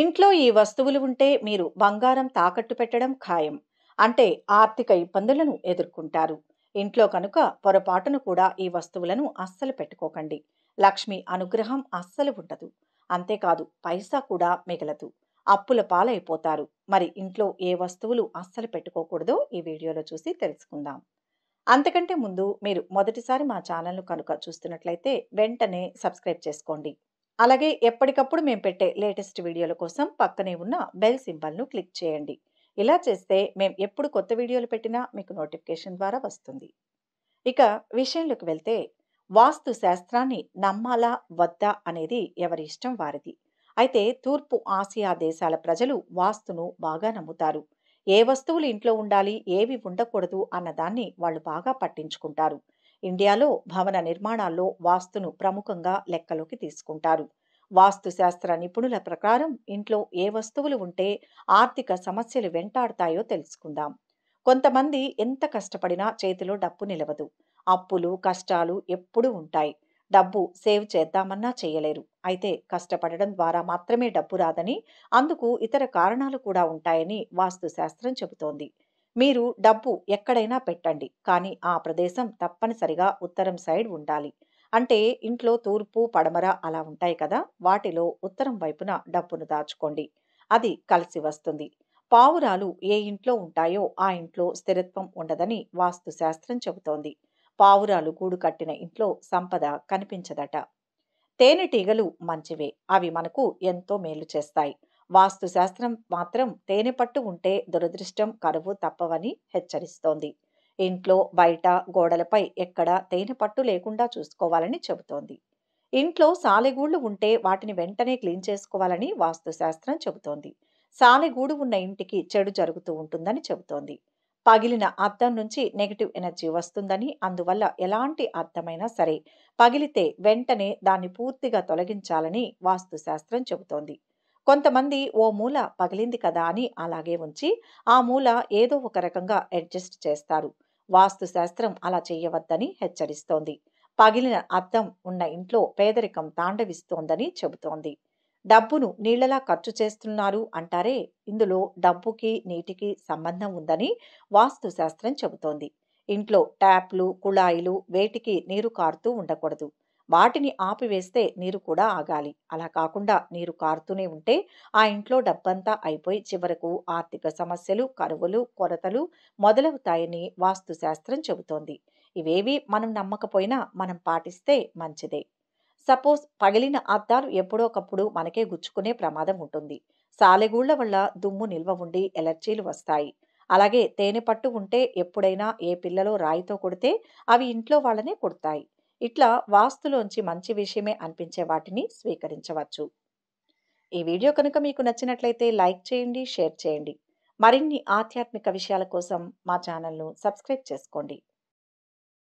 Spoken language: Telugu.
ఇంట్లో ఈ వస్తువులు ఉంటే మీరు బంగారం తాకట్టు పెట్టడం ఖాయం అంటే ఆర్థిక ఇబ్బందులను ఎదుర్కొంటారు ఇంట్లో కనుక పొరపాటును కూడా ఈ వస్తువులను అస్సలు పెట్టుకోకండి లక్ష్మి అనుగ్రహం అస్సలు ఉండదు అంతేకాదు పైసా కూడా మిగలదు అప్పుల పాలైపోతారు మరి ఇంట్లో ఏ వస్తువులు అస్సలు పెట్టుకోకూడదో ఈ వీడియోలో చూసి తెలుసుకుందాం అంతకంటే ముందు మీరు మొదటిసారి మా ఛానల్ను కనుక చూస్తున్నట్లయితే వెంటనే సబ్స్క్రైబ్ చేసుకోండి అలాగే ఎప్పటికప్పుడు మేము పెట్టే లేటెస్ట్ వీడియోల కోసం పక్కనే ఉన్న బెల్ సింబల్ను క్లిక్ చేయండి ఇలా చేస్తే మేము ఎప్పుడు కొత్త వీడియోలు పెట్టినా మీకు నోటిఫికేషన్ ద్వారా వస్తుంది ఇక విషయంలోకి వెళ్తే వాస్తు శాస్త్రాన్ని నమ్మాలా వద్దా అనేది ఎవరి ఇష్టం వారిది అయితే తూర్పు ఆసియా దేశాల ప్రజలు వాస్తును బాగా నమ్ముతారు ఏ వస్తువులు ఇంట్లో ఉండాలి ఏవి ఉండకూడదు అన్నదాన్ని వాళ్ళు బాగా పట్టించుకుంటారు ఇండియాలో భవన నిర్మాణాల్లో వాస్తును ప్రముఖంగా లెక్కలోకి తీసుకుంటారు వాస్తుశాస్త్ర నిపుణుల ప్రకారం ఇంట్లో ఏ వస్తువులు ఉంటే ఆర్థిక సమస్యలు వెంటాడతాయో తెలుసుకుందాం కొంతమంది ఎంత కష్టపడినా చేతిలో డబ్బు నిలవదు అప్పులు కష్టాలు ఎప్పుడూ ఉంటాయి డబ్బు సేవ్ చేద్దామన్నా చేయలేరు అయితే కష్టపడడం ద్వారా మాత్రమే డబ్బు రాదని అందుకు ఇతర కారణాలు కూడా ఉంటాయని వాస్తుశాస్త్రం చెబుతోంది మీరు డబ్బు ఎక్కడైనా పెట్టండి కానీ ఆ ప్రదేశం తప్పనిసరిగా ఉత్తరం సైడ్ ఉండాలి అంటే ఇంట్లో తూర్పు పడమర అలా ఉంటాయి కదా వాటిలో ఉత్తరం వైపున డబ్బును దాచుకోండి అది కలిసి వస్తుంది పావురాలు ఏ ఇంట్లో ఉంటాయో ఆ ఇంట్లో స్థిరత్వం ఉండదని వాస్తు శాస్త్రం చెబుతోంది పావురాలు గూడు కట్టిన ఇంట్లో సంపద కనిపించదట తేనెటీగలు మంచివే అవి మనకు ఎంతో మేలు చేస్తాయి వాస్తుశాస్త్రం మాత్రం తేనె పట్టు ఉంటే దురదృష్టం కరువు తప్పవని హెచ్చరిస్తోంది ఇంట్లో బయట గోడలపై ఎక్కడ తేనె పట్టు లేకుండా చూసుకోవాలని చెబుతోంది ఇంట్లో సాలెగూళ్ళు ఉంటే వాటిని వెంటనే క్లీన్ చేసుకోవాలని వాస్తుశాస్త్రం చెబుతోంది సాలెగూడు ఉన్న ఇంటికి చెడు జరుగుతూ ఉంటుందని చెబుతోంది పగిలిన అద్దం నుంచి నెగిటివ్ ఎనర్జీ వస్తుందని అందువల్ల ఎలాంటి అర్థమైనా సరే పగిలితే వెంటనే దాన్ని పూర్తిగా తొలగించాలని వాస్తుశాస్త్రం చెబుతోంది కొంతమంది ఓ మూల పగిలింది కదా అని అలాగే ఉంచి ఆ మూల ఏదో ఒక రకంగా అడ్జస్ట్ చేస్తారు వాస్తు శాస్త్రం అలా చేయవద్దని హెచ్చరిస్తోంది పగిలిన అద్దం ఉన్న ఇంట్లో పేదరికం తాండవిస్తోందని చెబుతోంది డబ్బును నీళ్లలా ఖర్చు చేస్తున్నారు అంటారే ఇందులో డబ్బుకి నీటికి సంబంధం ఉందని వాస్తు శాస్త్రం చెబుతోంది ఇంట్లో ట్యాప్లు కుళాయిలు వేటికి నీరు కారుతూ ఉండకూడదు వాటిని ఆపివేస్తే నీరు కూడా ఆగాలి అలా కాకుండా నీరు కారుతూనే ఉంటే ఆ ఇంట్లో డబ్బంతా అయిపోయి చివరకు ఆర్థిక సమస్యలు కరువులు కొరతలు మొదలవుతాయని వాస్తుశాస్త్రం చెబుతోంది ఇవేవి మనం నమ్మకపోయినా మనం పాటిస్తే మంచిదే సపోజ్ పగిలిన అద్దాలు ఎప్పుడోకప్పుడు మనకే గుచ్చుకునే ప్రమాదం ఉంటుంది సాలెగూళ్ల వల్ల దుమ్ము నిల్వ ఉండి ఎలర్జీలు వస్తాయి అలాగే తేనె పట్టు ఉంటే ఎప్పుడైనా ఏ పిల్లలో రాయితో కొడితే అవి ఇంట్లో వాళ్ళనే కొడతాయి ఇట్లా వాస్తులోంచి మంచి విషయమే అనిపించే వాటిని స్వీకరించవచ్చు ఈ వీడియో కనుక మీకు నచ్చినట్లయితే లైక్ చేయండి షేర్ చేయండి మరిన్ని ఆధ్యాత్మిక విషయాల కోసం మా ఛానల్ను సబ్స్క్రైబ్ చేసుకోండి